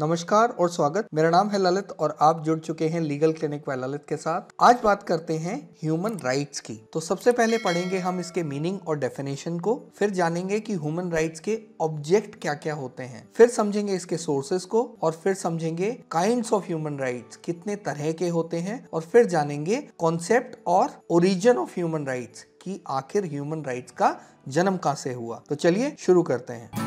नमस्कार और स्वागत मेरा नाम है ललित और आप जुड़ चुके हैं लीगल क्लिनिक व ललित के साथ आज बात करते हैं ह्यूमन राइट्स की तो सबसे पहले पढ़ेंगे हम इसके मीनिंग और डेफिनेशन को फिर जानेंगे कि ह्यूमन राइट्स के ऑब्जेक्ट क्या क्या होते हैं फिर समझेंगे इसके सोर्सेस को और फिर समझेंगे काइंड ऑफ ह्यूमन राइट्स कितने तरह के होते हैं और फिर जानेंगे कॉन्सेप्ट और ओरिजिन ऑफ ह्यूमन राइट्स कि आखिर ह्यूमन राइट्स का जन्म कहाँ से हुआ तो चलिए शुरू करते हैं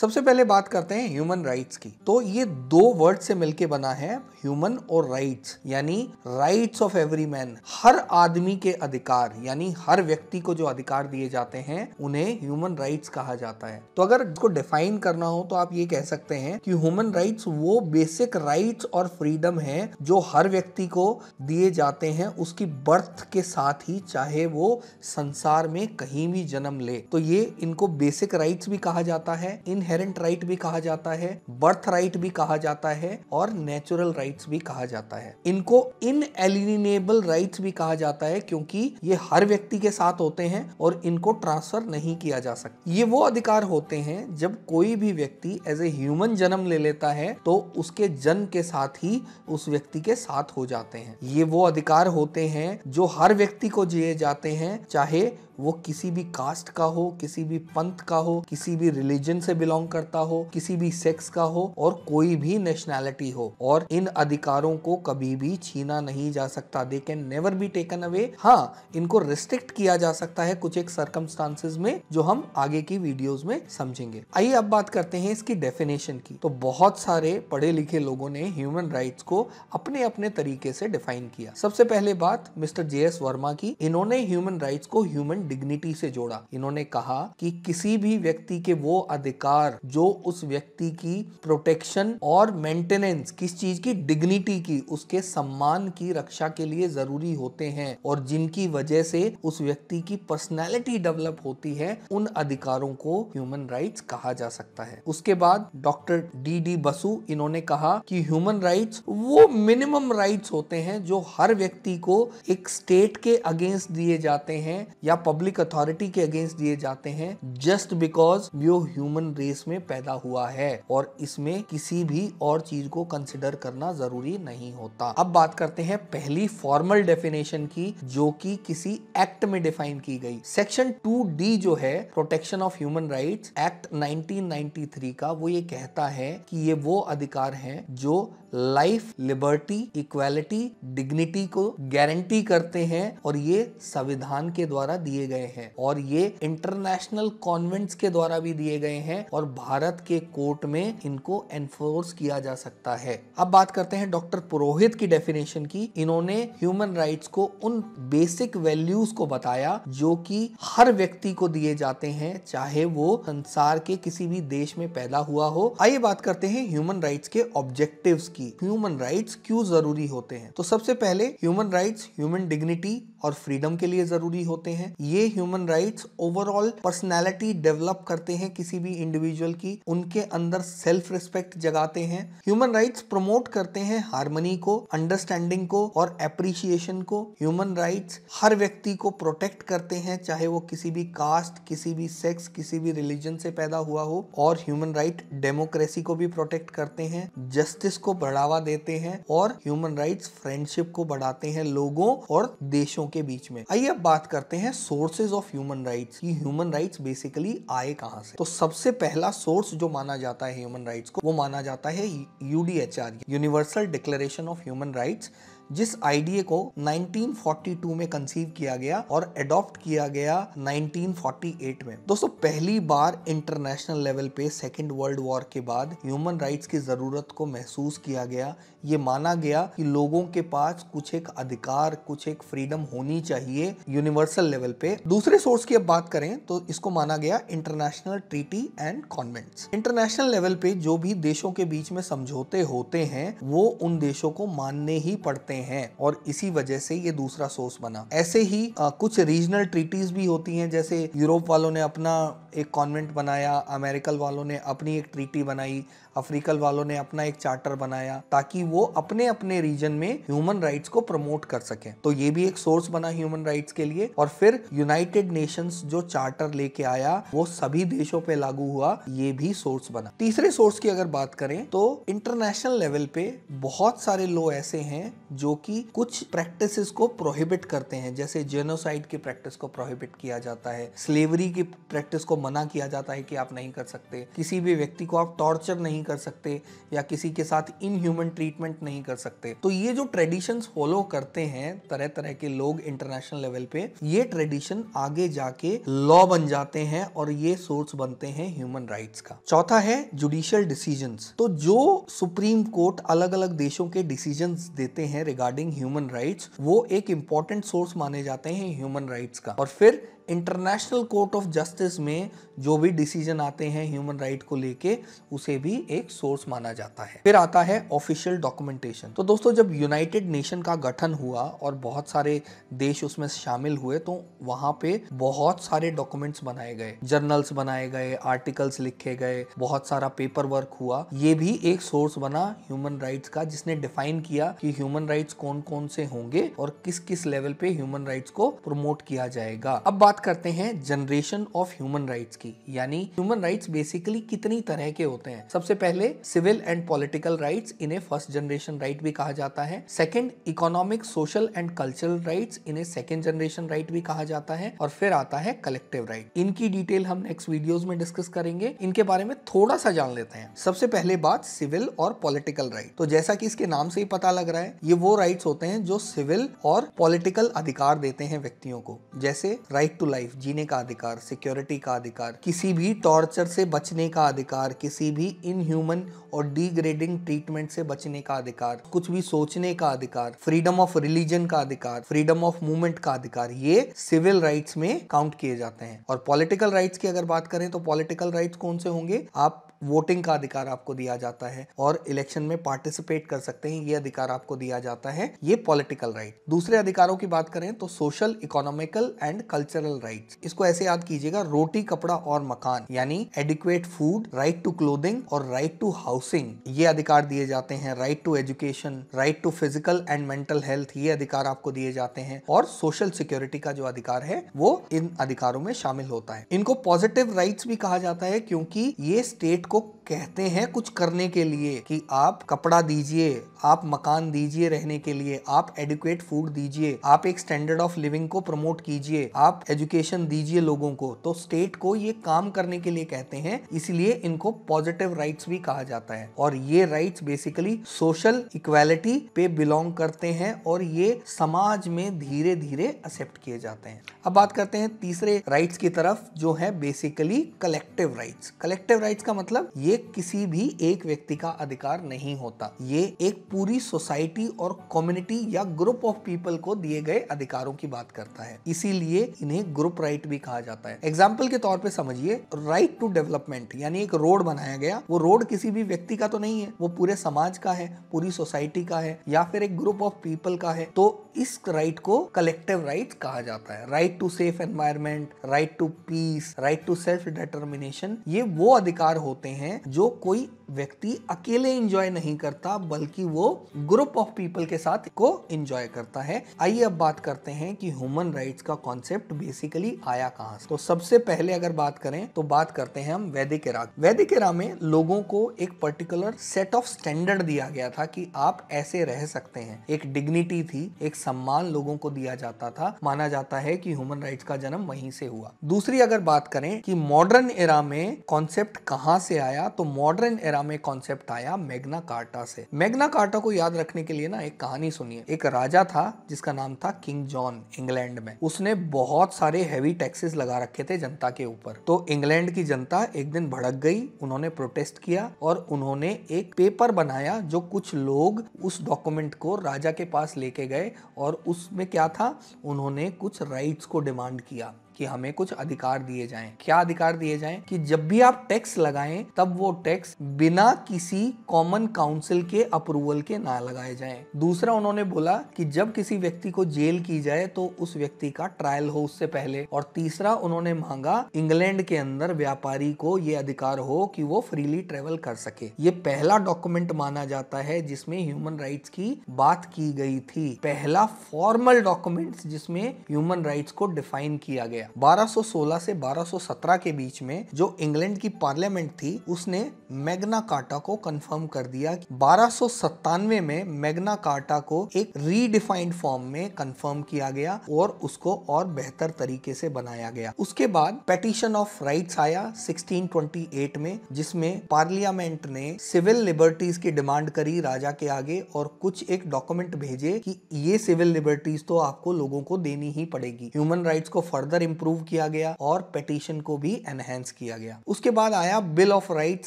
सबसे पहले बात करते हैं ह्यूमन राइट्स की तो ये दो वर्ड से मिलके बना है ह्यूमन और राइट्स यानी राइट्स ऑफ एवरी मैन हर आदमी के अधिकार यानी हर व्यक्ति को जो अधिकार दिए जाते हैं उन्हें ह्यूमन राइट्स कहा जाता है तो अगर इसको डिफाइन करना हो तो आप ये कह सकते हैं कि ह्यूमन राइट्स वो बेसिक राइट्स और फ्रीडम है जो हर व्यक्ति को दिए जाते हैं उसकी बर्थ के साथ ही चाहे वो संसार में कहीं भी जन्म ले तो ये इनको बेसिक राइट्स भी कहा जाता है इन इनहेरेंट राइट भी कहा जाता है बर्थ राइट भी कहा जाता है और नेचुरल राइट्स भी कहा जाता है इनको इन एलिनेबल राइट भी कहा जाता है क्योंकि ये हर व्यक्ति के साथ होते हैं और इनको ट्रांसफर नहीं किया जा सकता ये वो अधिकार होते हैं जब कोई भी व्यक्ति एज ए ह्यूमन जन्म ले लेता है तो उसके जन्म के साथ ही उस व्यक्ति के साथ हो जाते हैं ये वो अधिकार होते हैं जो हर व्यक्ति को दिए जाते हैं चाहे वो किसी भी कास्ट का हो किसी भी पंथ का हो किसी भी रिलीजन से बिलोंग करता हो किसी भी सेक्स का हो और कोई भी नेशनैलिटी हो और इन अधिकारों को कभी भी छीना नहीं जा सकता they can never be taken away हाँ इनको रिस्ट्रिक्ट किया जा सकता है कुछ एक सर्कमस्टांसेस में जो हम आगे की वीडियोस में समझेंगे आइए अब बात करते हैं इसकी डेफिनेशन की तो बहुत सारे पढ़े लिखे लोगों ने ह्यूमन राइट्स को अपने अपने तरीके से डिफाइन किया सबसे पहले बात मिस्टर जे एस वर्मा की इन्होंने ह्यूमन राइट्स को ह्यूमन डिग्निटी से जोड़ा इन्होंने कहा कि किसी भी व्यक्ति के वो अधिकार जो उस व्यक्ति की प्रोटेक्शन और मेंटेनेंस किस चीज की डिग्निटी की उसके सम्मान की रक्षा के लिए जरूरी होते हैं और जिनकी वजह से उस व्यक्ति की पर्सनैलिटी डेवलप होती है उन अधिकारों को ह्यूमन राइट कहा जा सकता है उसके बाद डॉक्टर डी डी बसु इन्होंने कहा कि ह्यूमन राइट्स वो मिनिमम राइट्स होते हैं जो हर व्यक्ति को एक स्टेट के अगेंस्ट दिए जाते हैं या पब्लिक अथॉरिटी के अगेंस्ट दिए जाते हैं जस्ट बिकॉज वो ह्यूमन रेस में पैदा हुआ है और इसमें किसी भी और चीज को कंसिडर करना जरूरी नहीं होता अब बात करते हैं पहली फॉर्मल डेफिनेशन की जो कि किसी एक्ट में डिफाइन की गई सेक्शन टू डी जो है protection of human right act 1993 का वो ये कहता है कि ये वो अधिकार हैं जो लाइफ लिबर्टी इक्वालिटी डिग्निटी को गारंटी करते हैं और ये संविधान के द्वारा दिए दिए गए हैं और ये इंटरनेशनल कॉन्वेंट्स के द्वारा भी दिए गए हैं और भारत के कोर्ट में इनको एनफोर्स किया जा सकता है अब बात करते हैं डॉक्टर पुरोहित की डेफिनेशन की इन्होंने ह्यूमन राइट्स को उन बेसिक वैल्यूज को बताया जो कि हर व्यक्ति को दिए जाते हैं चाहे वो संसार के किसी भी देश में पैदा हुआ हो आइए बात करते हैं ह्यूमन राइट्स के ऑब्जेक्टिव्स की ह्यूमन राइट्स क्यों जरूरी होते हैं तो सबसे पहले ह्यूमन राइट्स ह्यूमन डिग्निटी और फ्रीडम के लिए जरूरी होते हैं ये human rights overall personality develop करते हैं किसी भी इंडिविजुअल की उनके अंदर सेल्फ रिस्पेक्ट जगाते हैं ह्यूमन राइट्स प्रमोट करते हैं हारमोनी को अंडरस्टैंडिंग को और एप्रिसिएशन को ह्यूमन राइट्स हर व्यक्ति को प्रोटेक्ट करते हैं चाहे वो किसी भी कास्ट किसी भी सेक्स किसी भी रिलीजन से पैदा हुआ हो और ह्यूमन राइट डेमोक्रेसी को भी प्रोटेक्ट करते हैं जस्टिस को बढ़ावा देते हैं और ह्यूमन राइट्स फ्रेंडशिप को बढ़ाते हैं लोगों और देशों के बीच में आइए अब बात करते हैं social sources of human rights की ह्यूमन राइट्स बेसिकली आए कहाँ से तो सबसे पहला सोर्स जो माना जाता है ह्यूमन राइट्स को वो माना जाता है UDHR universal declaration of human rights जिस आइडिया को 1942 में कंसीव किया गया और एडॉप्ट किया गया 1948 में दोस्तों पहली बार इंटरनेशनल लेवल पे सेकेंड वर्ल्ड वॉर के बाद ह्यूमन राइट्स की ज़रूरत को महसूस किया गया ये माना गया कि लोगों के पास कुछ एक अधिकार कुछ एक फ्रीडम होनी चाहिए यूनिवर्सल लेवल पे दूसरे सोर्स की अब बात करें तो इसको माना गया international treaty and convent international level पे जो भी देशों के बीच में समझौते होते हैं वो उन देशों को मानने ही पड़ते हैं रहे हैं और इसी वजह से ये दूसरा सोर्स बना ऐसे ही आ, कुछ रीजनल ट्रीटीज भी होती हैं जैसे यूरोप वालों ने अपना एक कॉन्वेंट बनाया अमेरिकल वालों ने अपनी एक ट्रीटी बनाई अफ्रीकल वालों ने अपना एक चार्टर बनाया ताकि वो अपने अपने रीजन में ह्यूमन राइट्स को प्रमोट कर सकें तो ये भी एक सोर्स बना ह्यूमन राइट्स के लिए और फिर यूनाइटेड नेशंस जो चार्टर लेके आया वो सभी देशों पे लागू हुआ ये भी सोर्स बना तीसरे सोर्स की अगर बात करें तो इंटरनेशनल लेवल पे बहुत सारे लोग ऐसे हैं जो कि कुछ प्रैक्टिसेस को प्रोहिबिट करते हैं जैसे जेनोसाइड की प्रैक्टिस को प्रोहिबिट किया जाता है स्लेवरी की प्रैक्टिस को मना किया जाता है कि आप नहीं कर सकते किसी भी व्यक्ति को आप टॉर्चर नहीं नहीं कर सकते या किसी के साथ इनह्यूमन ट्रीटमेंट नहीं कर सकते तो ये जो ट्रेडिशंस फॉलो करते हैं तरह तरह के लोग इंटरनेशनल लेवल पे ये ट्रेडिशन आगे जाके लॉ बन जाते हैं और ये सोर्स बनते हैं ह्यूमन राइट्स का चौथा है जुडिशियल डिसीजन तो जो सुप्रीम कोर्ट अलग अलग देशों के डिसीजन देते हैं रिगार्डिंग ह्यूमन राइट्स वो एक इंपॉर्टेंट सोर्स माने जाते हैं ह्यूमन राइट्स का और फिर इंटरनेशनल कोर्ट ऑफ जस्टिस में जो भी डिसीजन आते हैं ह्यूमन राइट को लेके उसे भी एक सोर्स माना जाता है फिर आता है ऑफिशियल डॉक्यूमेंटेशन तो दोस्तों जब यूनाइटेड नेशन का गठन हुआ और बहुत सारे देश उसमें शामिल हुए तो वहां पे बहुत सारे डॉक्यूमेंट्स बनाए गए जर्नल्स बनाए गए आर्टिकल्स लिखे गए बहुत सारा पेपर वर्क हुआ ये भी एक सोर्स बना ह्यूमन राइट का जिसने डिफाइन किया कि ह्यूमन राइट कौन कौन से होंगे और किस किस लेवल पे ह्यूमन राइट को प्रमोट किया जाएगा अब बात करते हैं जनरेशन ऑफ ह्यूमन राइट्स की यानी ह्यूमन राइट्स बेसिकली कितनी तरह के होते हैं सबसे पहले सिविल एंड पॉलिटिकल राइट्स इन्हें फर्स्ट जनरेशन राइट भी कहा जाता है second economic social and cultural rights इन्हें सेकंड जनरेशन राइट भी कहा जाता है और फिर आता है कलेक्टिव राइट इनकी डिटेल हम नेक्स्ट वीडियो में डिस्कस करेंगे इनके बारे में थोड़ा सा जान लेते हैं सबसे पहले बात सिविल और पॉलिटिकल राइट तो जैसा कि इसके नाम से ही पता लग रहा है ये वो राइट्स होते हैं जो सिविल और पॉलिटिकल अधिकार देते हैं व्यक्तियों को जैसे राइट टू लाइफ जीने का अधिकार सिक्योरिटी का अधिकार किसी भी टॉर्चर से बचने का अधिकार किसी भी इनह्यूमन और डिग्रेडिंग ट्रीटमेंट से बचने का अधिकार कुछ भी सोचने का अधिकार फ्रीडम ऑफ रिलीजन का अधिकार फ्रीडम ऑफ मूवमेंट का अधिकार ये सिविल राइट्स में काउंट किए जाते हैं और पॉलिटिकल राइट्स की अगर बात करें तो पॉलिटिकल राइट्स कौन से होंगे आप वोटिंग का अधिकार आपको दिया जाता है और इलेक्शन में पार्टिसिपेट कर सकते हैं ये अधिकार आपको दिया जाता है ये पॉलिटिकल राइट दूसरे अधिकारों की बात करें तो social economical and cultural right इसको ऐसे याद कीजिएगा रोटी कपड़ा और मकान यानी adequate food right to clothing और राइट टू हाउसिंग ये अधिकार दिए जाते हैं right to education right to physical and mental health ये अधिकार आपको दिए जाते हैं और सोशल सिक्योरिटी का जो अधिकार है वो इन अधिकारों में शामिल होता है इनको पॉजिटिव राइट्स भी कहा जाता है क्योंकि ये स्टेट को कहते हैं कुछ करने के लिए कि आप कपड़ा दीजिए आप मकान दीजिए रहने के लिए आप एडुकेट फूड दीजिए आप एक स्टैंडर्ड ऑफ लिविंग को प्रमोट कीजिए आप एजुकेशन दीजिए लोगों को तो स्टेट को ये काम करने के लिए कहते हैं इसलिए इनको पॉजिटिव राइट्स भी कहा जाता है और ये राइट्स बेसिकली सोशल इक्वालिटी पे बिलोंग करते हैं और ये समाज में धीरे धीरे एक्सेप्ट किए जाते हैं अब बात करते हैं तीसरे राइट्स की तरफ जो है basically collective rights collective rights का मतलब मतलब ये किसी भी एक व्यक्ति का अधिकार नहीं होता ये एक पूरी सोसाइटी और कम्युनिटी या ग्रुप ऑफ पीपल को दिए गए अधिकारों की बात करता है इसीलिए इन्हें ग्रुप राइट भी कहा जाता है एग्जाम्पल के तौर पर समझिए राइट टू डेवलपमेंट यानी एक रोड बनाया गया वो रोड किसी भी व्यक्ति का तो नहीं है वो पूरे समाज का है पूरी सोसाइटी का है या फिर एक ग्रुप ऑफ पीपल का है तो इस राइट को कलेक्टिव राइट कहा जाता है right to safe environment right to peace right to self determination ये वो अधिकार होते हैं जो कोई व्यक्ति अकेले इंजॉय नहीं करता बल्कि वो ग्रुप ऑफ पीपल के साथ को इंजॉय करता है आइए अब बात करते हैं कि ह्यूमन राइट्स का कॉन्सेप्ट बेसिकली आया कहाँ तो सबसे पहले अगर बात करें तो बात करते हैं हम वैदिक इरा वैदिक इरा में लोगों को एक पर्टिकुलर सेट ऑफ स्टैंडर्ड दिया गया था कि आप ऐसे रह सकते हैं एक डिग्निटी थी एक सम्मान लोगों को दिया जाता था माना जाता है कि ह्यूमन राइट्स का जन्म वहीं से हुआ दूसरी अगर बात करें कि मॉडर्न एरा में कॉन्सेप्ट कहाँ से आया तो मॉडर्न एरा अमेरिका में कॉन्सेप्ट आया मैग्ना कार्टा से मैग्ना कार्टा को याद रखने के लिए ना एक कहानी सुनिए एक राजा था जिसका नाम था किंग जॉन इंग्लैंड में उसने बहुत सारे हैवी टैक्सेस लगा रखे थे जनता के ऊपर तो इंग्लैंड की जनता एक दिन भड़क गई उन्होंने प्रोटेस्ट किया और उन्होंने एक पेपर बनाया जो कुछ लोग उस डॉक्यूमेंट को राजा के पास लेके गए और उसमें क्या था उन्होंने कुछ राइट्स को डिमांड किया कि हमें कुछ अधिकार दिए जाएं क्या अधिकार दिए जाएं कि जब भी आप टैक्स लगाएं तब वो टैक्स बिना किसी कॉमन काउंसिल के अप्रूवल के ना लगाए जाएं दूसरा उन्होंने बोला कि जब किसी व्यक्ति को जेल की जाए तो उस व्यक्ति का ट्रायल हो उससे पहले और तीसरा उन्होंने मांगा इंग्लैंड के अंदर व्यापारी को ये अधिकार हो कि वो फ्रीली ट्रेवल कर सके ये पहला डॉक्यूमेंट माना जाता है जिसमें ह्यूमन राइट्स की बात की गई थी पहला फॉर्मल डॉक्यूमेंट जिसमें ह्यूमन राइट्स को डिफाइन किया गया 1216 से 1217 के बीच में जो इंग्लैंड की पार्लियामेंट थी उसने मैग्ना कार्टा को कंफर्म कर दिया बारह में मैग्ना कार्टा को एक रीडिफाइंड फॉर्म में कंफर्म किया गया और उसको और बेहतर तरीके से बनाया गया उसके बाद पेटिशन ऑफ राइट्स आया 1628 में जिसमें पार्लियामेंट ने सिविल लिबर्टीज की डिमांड करी राजा के आगे और कुछ एक डॉक्यूमेंट भेजे कि ये सिविल लिबर्टीज तो आपको लोगों को देनी ही पड़ेगी ह्यूमन राइट्स को फर्दर इम्प्रूव किया गया और पेटिशन को भी एनहेंस किया गया उसके बाद आया बिल ऑफ राइट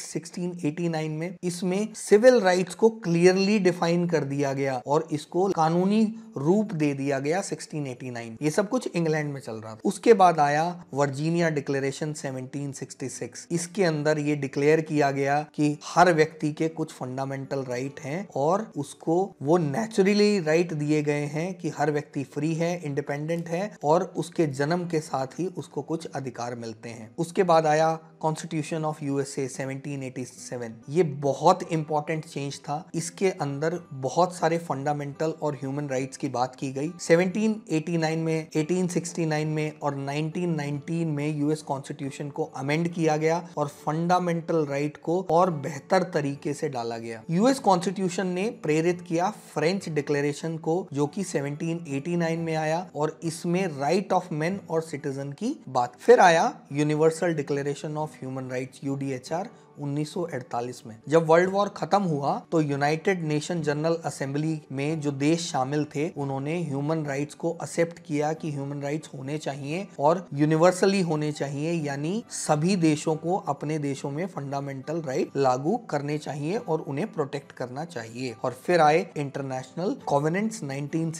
1689 में इसमें सिविल राइट्स को क्लियरली डिफाइन कर दिया गया और इसको कानूनी रूप दे दिया गया 1689 ये सब कुछ इंग्लैंड में चल रहा था उसके बाद आया वर्जीनिया डिक्लेरेशन 1766 इसके अंदर ये डिक्लेयर किया गया कि हर व्यक्ति के कुछ फंडामेंटल राइट हैं और उसको वो नेचुरली राइट दिए गए हैं कि हर व्यक्ति फ्री है इंडिपेंडेंट है और उसके जन्म के साथ साथ ही उसको कुछ अधिकार मिलते हैं उसके बाद आया कॉन्स्टिट्यूशन ऑफ यूएसए 1787 ये बहुत इंपॉर्टेंट चेंज था इसके अंदर बहुत सारे फंडामेंटल और ह्यूमन राइट्स की बात की गई 1789 में 1869 में और 1919 में यूएस कॉन्स्टिट्यूशन को अमेंड किया गया और फंडामेंटल राइट को और बेहतर तरीके से डाला गया यूएस कॉन्स्टिट्यूशन ने प्रेरित किया फ्रेंच डिक्लेरेशन को जो कि 1789 में आया और इसमें राइट ऑफ मेन और सिटी सिटीजन की बात फिर आया universal declaration of human rights UDHR 1948 में जब वर्ल्ड वॉर खत्म हुआ तो यूनाइटेड नेशन जनरल असेंबली में जो देश शामिल थे उन्होंने ह्यूमन राइट्स को एक्सेप्ट किया कि ह्यूमन राइट्स होने चाहिए और यूनिवर्सली होने चाहिए यानी सभी देशों को अपने देशों में फंडामेंटल राइट लागू करने चाहिए और उन्हें प्रोटेक्ट करना चाहिए और फिर आए इंटरनेशनल कॉवेनेंट्स नाइनटीन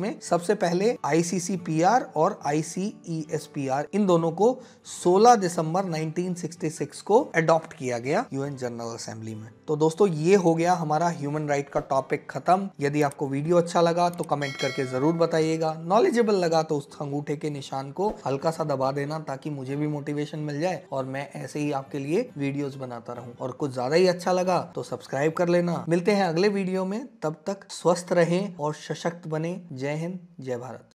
में सबसे पहले आईसीसीपीआर और आईसीईएसपीआर इन दोनों को 16 दिसंबर 1966 को एडॉप्ट किया गया यूएन जनरल असेंबली में तो दोस्तों ये हो गया हमारा ह्यूमन राइट का टॉपिक खत्म यदि आपको वीडियो अच्छा लगा तो कमेंट करके जरूर बताइएगा नॉलेजेबल लगा तो उस अंगूठे के निशान को हल्का सा दबा देना ताकि मुझे भी मोटिवेशन मिल जाए और मैं ऐसे ही आपके लिए वीडियोस बनाता रहूं और कुछ ज्यादा ही अच्छा लगा तो सब्सक्राइब कर लेना मिलते हैं अगले वीडियो में तब तक स्वस्थ रहें और सशक्त बने जय हिंद जय भारत